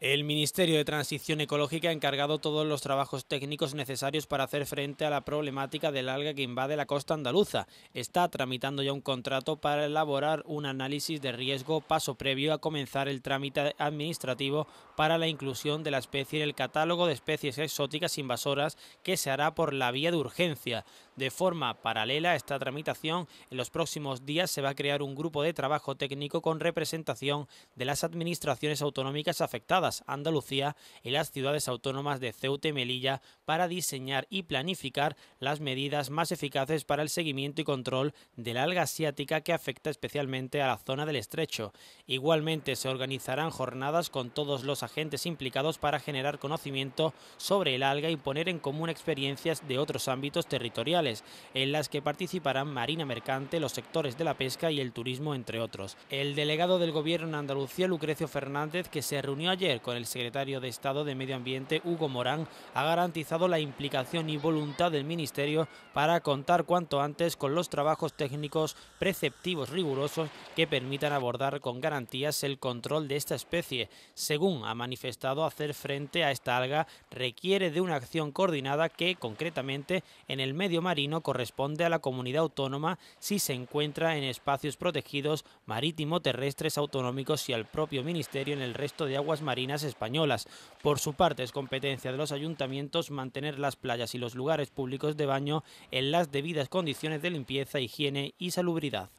El Ministerio de Transición Ecológica ha encargado todos los trabajos técnicos necesarios para hacer frente a la problemática del alga que invade la costa andaluza. Está tramitando ya un contrato para elaborar un análisis de riesgo paso previo a comenzar el trámite administrativo para la inclusión de la especie en el catálogo de especies exóticas invasoras que se hará por la vía de urgencia. De forma paralela a esta tramitación, en los próximos días se va a crear un grupo de trabajo técnico con representación de las administraciones autonómicas afectadas, Andalucía y las ciudades autónomas de Ceuta y Melilla, para diseñar y planificar las medidas más eficaces para el seguimiento y control de la alga asiática que afecta especialmente a la zona del estrecho. Igualmente se organizarán jornadas con todos los agentes implicados para generar conocimiento sobre el alga y poner en común experiencias de otros ámbitos territoriales en las que participarán Marina Mercante, los sectores de la pesca y el turismo, entre otros. El delegado del Gobierno en Andalucía, Lucrecio Fernández, que se reunió ayer con el secretario de Estado de Medio Ambiente, Hugo Morán, ha garantizado la implicación y voluntad del Ministerio para contar cuanto antes con los trabajos técnicos preceptivos rigurosos que permitan abordar con garantías el control de esta especie. Según ha manifestado, hacer frente a esta alga requiere de una acción coordinada que, concretamente, en el medio mar corresponde a la comunidad autónoma si se encuentra en espacios protegidos marítimo-terrestres autonómicos y al propio Ministerio en el resto de aguas marinas españolas. Por su parte, es competencia de los ayuntamientos mantener las playas y los lugares públicos de baño en las debidas condiciones de limpieza, higiene y salubridad.